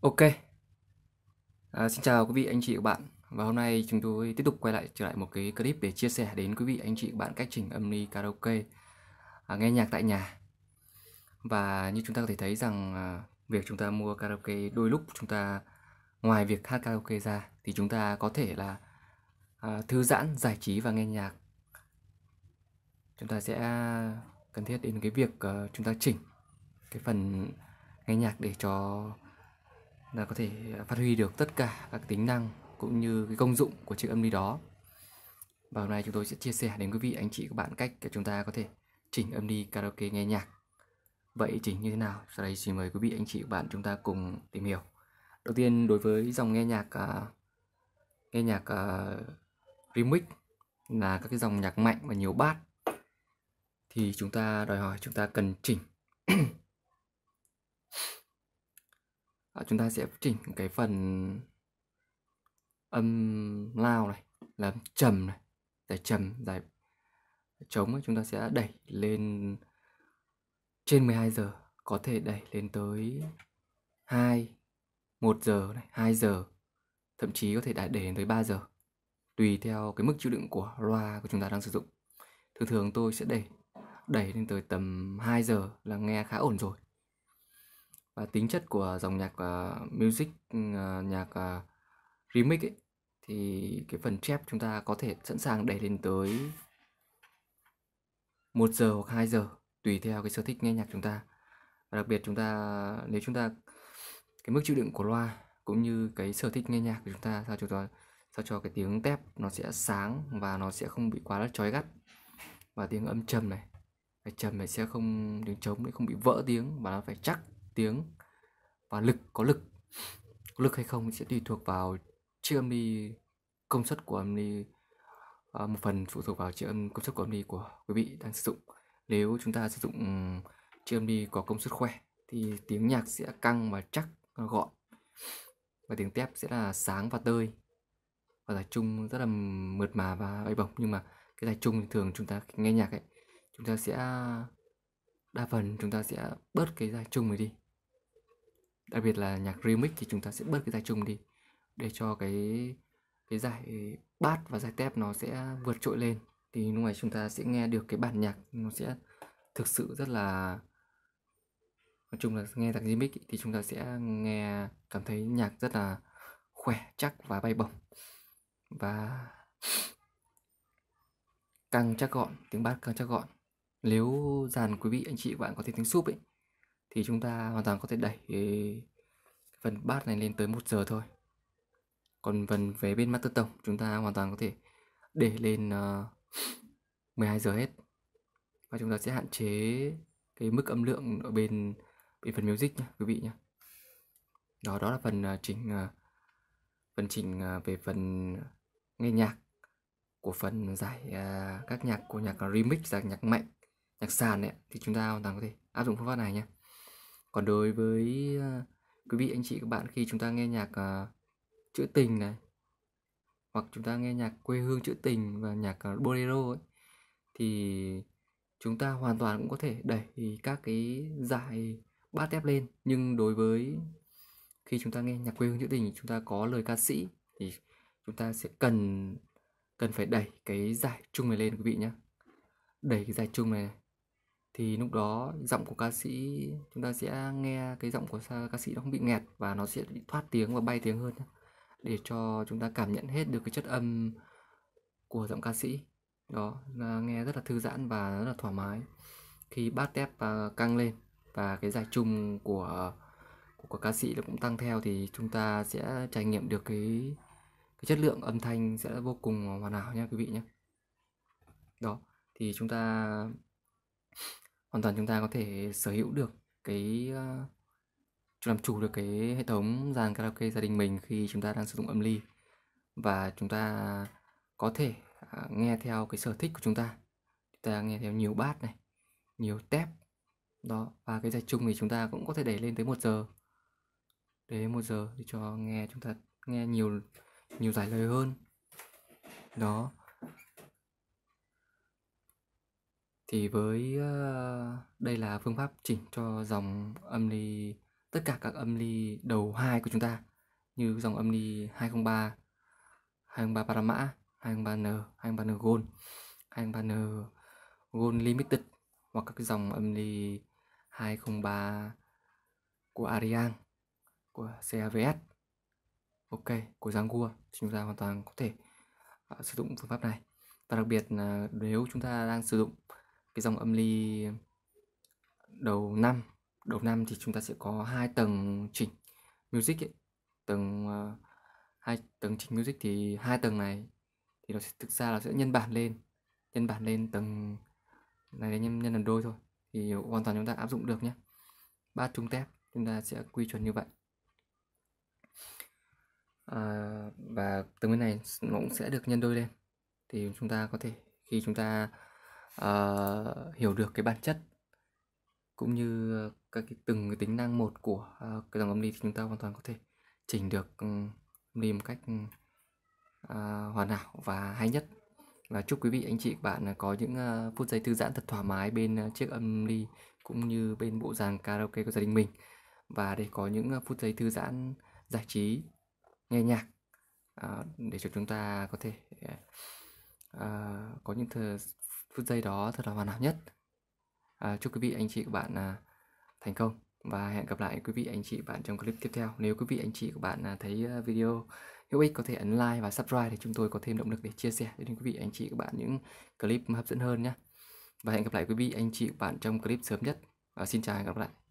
Ok à, Xin chào quý vị anh chị và bạn Và hôm nay chúng tôi tiếp tục quay lại trở lại một cái clip để chia sẻ đến quý vị anh chị và bạn cách chỉnh âm ly karaoke à, Nghe nhạc tại nhà Và như chúng ta có thể thấy rằng à, việc chúng ta mua karaoke đôi lúc chúng ta ngoài việc hát karaoke ra thì chúng ta có thể là à, thư giãn giải trí và nghe nhạc chúng ta sẽ cần thiết đến cái việc uh, chúng ta chỉnh cái phần nghe nhạc để cho là có thể phát huy được tất cả các tính năng cũng như cái công dụng của chiếc âm ly đó và hôm nay chúng tôi sẽ chia sẻ đến quý vị anh chị các bạn cách để chúng ta có thể chỉnh âm đi karaoke nghe nhạc vậy chỉnh như thế nào sau đây xin mời quý vị anh chị các bạn chúng ta cùng tìm hiểu đầu tiên đối với dòng nghe nhạc uh, nghe nhạc uh, remix là các cái dòng nhạc mạnh và nhiều bát thì chúng ta đòi hỏi chúng ta cần chỉnh à, chúng ta sẽ chỉnh cái phần âm lao này là trầm này giải trầm giải trống chúng ta sẽ đẩy lên trên 12 giờ có thể đẩy lên tới 2 1 giờ, này, 2 giờ, thậm chí có thể đã đến tới 3 giờ. Tùy theo cái mức chịu đựng của loa của chúng ta đang sử dụng. Thường thường tôi sẽ đẩy đẩy lên tới tầm 2 giờ là nghe khá ổn rồi. Và tính chất của dòng nhạc uh, music uh, nhạc uh, remix ấy thì cái phần chép chúng ta có thể sẵn sàng đẩy lên tới 1 giờ hoặc 2 giờ tùy theo cái sở thích nghe nhạc chúng ta. Và đặc biệt chúng ta nếu chúng ta cái mức chịu đựng của loa cũng như cái sở thích nghe nhạc của chúng ta sao chúng ta sao cho cái tiếng tép nó sẽ sáng và nó sẽ không bị quá là chói gắt và tiếng âm trầm này cái trầm này sẽ không tiếng trống đấy không bị vỡ tiếng mà nó phải chắc tiếng và lực có lực có lực hay không sẽ tùy thuộc vào chiếc âm đi công suất của âm đi à, một phần phụ thuộc vào chiếc âm công suất của âm đi của quý vị đang sử dụng nếu chúng ta sử dụng chiếc âm đi có công suất khỏe thì tiếng nhạc sẽ căng và chắc gọn và tiếng tép sẽ là sáng và tơi và giải trung rất là mượt mà và bay bổng nhưng mà cái giải trung thường chúng ta nghe nhạc ấy chúng ta sẽ đa phần chúng ta sẽ bớt cái giải trung này đi đặc biệt là nhạc remix thì chúng ta sẽ bớt cái giải trung đi để cho cái cái giải bát và giải tép nó sẽ vượt trội lên thì lúc này chúng ta sẽ nghe được cái bản nhạc nó sẽ thực sự rất là nói chung là nghe nhạc remix thì chúng ta sẽ nghe cảm thấy nhạc rất là khỏe chắc và bay bổng và càng chắc gọn tiếng bass càng chắc gọn nếu dàn quý vị anh chị bạn có thể tiếng súp ấy thì chúng ta hoàn toàn có thể đẩy phần bass này lên tới một giờ thôi còn phần về bên master tổng chúng ta hoàn toàn có thể để lên uh, ờ, 12 giờ hết và chúng ta sẽ hạn chế cái mức âm lượng ở bên về phần music nhé quý vị nhé đó đó là phần à, chỉnh à, phần chỉnh à, về phần nghe nhạc của phần giải các nhạc của nhạc remix giải nhạc mạnh nhạc sàn ấy, thì chúng ta hoàn toàn có thể áp dụng phương pháp này nhé còn đối với quý vị anh chị các bạn khi chúng ta nghe nhạc uh, trữ tình này hoặc chúng ta nghe nhạc quê hương trữ tình và nhạc bolero ấy thì chúng ta hoàn toàn cũng có thể đẩy các cái giải bát tép lên nhưng đối với khi chúng ta nghe nhạc quê hương trữ tình chúng ta có lời ca sĩ thì chúng ta sẽ cần cần phải đẩy cái giải chung này lên quý vị nhé đẩy cái giải chung này thì lúc đó giọng của ca sĩ chúng ta sẽ nghe cái giọng của ca sĩ nó không bị nghẹt và nó sẽ bị thoát tiếng và bay tiếng hơn để cho chúng ta cảm nhận hết được cái chất âm của giọng ca sĩ đó nghe rất là thư giãn và rất là thoải mái khi bát tép à, căng lên và cái giải chung của của, ca sĩ nó cũng tăng theo thì chúng ta sẽ trải nghiệm được cái cái chất lượng âm thanh sẽ vô cùng hoàn hảo nha quý vị nhé đó thì chúng ta hoàn toàn chúng ta có thể sở hữu được cái ờ, làm chủ được cái hệ thống dàn karaoke gia đình mình khi chúng ta đang sử dụng âm ly và chúng ta có thể à, nghe theo cái sở thích của chúng ta chúng ta nghe theo nhiều bát này nhiều tép đó và cái dạch chung thì chúng ta cũng có thể để lên tới một giờ để một giờ để cho nghe chúng ta nghe nhiều nhiều giải lời hơn đó thì với ờ, đây là phương pháp chỉnh cho dòng âm ly tất cả các âm ly đầu hai của chúng ta như dòng âm ly 203 203 Parama 203N 203N Gold 203N Gold Limited hoặc các dòng âm ly 203 của Ariang của CAVS OK của Zangua chúng ta hoàn toàn có thể uh, sử dụng phương pháp này và đặc biệt là nếu chúng ta đang sử dụng cái dòng âm ly đầu năm đầu năm thì chúng ta sẽ có hai tầng chỉnh music ấy. tầng uh, hai tầng chỉnh music thì hai tầng này thì nó sẽ thực ra là sẽ nhân bản lên nhân bản lên tầng này nhân nhân lần đôi thôi thì hoàn toàn chúng ta áp dụng được nhé ba trung tép chúng ta sẽ quy chuẩn như vậy à, và tấm bên này nó cũng sẽ được nhân đôi lên thì chúng ta có thể khi chúng ta uh, hiểu được cái bản chất cũng như các cái từng cái tính năng một của uh, cái dòng âm ly thì chúng ta hoàn toàn có thể chỉnh được um, âm ly một cách uh, hoàn hảo và hay nhất và chúc quý vị anh chị bạn có những ờ, phút giây thư giãn thật thoải mái bên ờ, chiếc âm ly cũng như bên bộ dàn karaoke của gia đình mình và để có những ờ, phút giây thư giãn giải trí nghe nhạc để cho chúng ta có thể có những phút giây đó thật là hoàn hảo nhất chúc quý vị anh chị bạn thành công và hẹn gặp lại quý vị anh chị bạn trong clip tiếp theo nếu quý vị anh chị của bạn thấy video hữu ích có thể ấn like và subscribe để chúng tôi có thêm động lực để chia sẻ đến quý vị anh chị các bạn những clip hấp dẫn hơn nhé và hẹn gặp lại quý vị anh chị các bạn trong clip sớm nhất và xin chào và hẹn gặp lại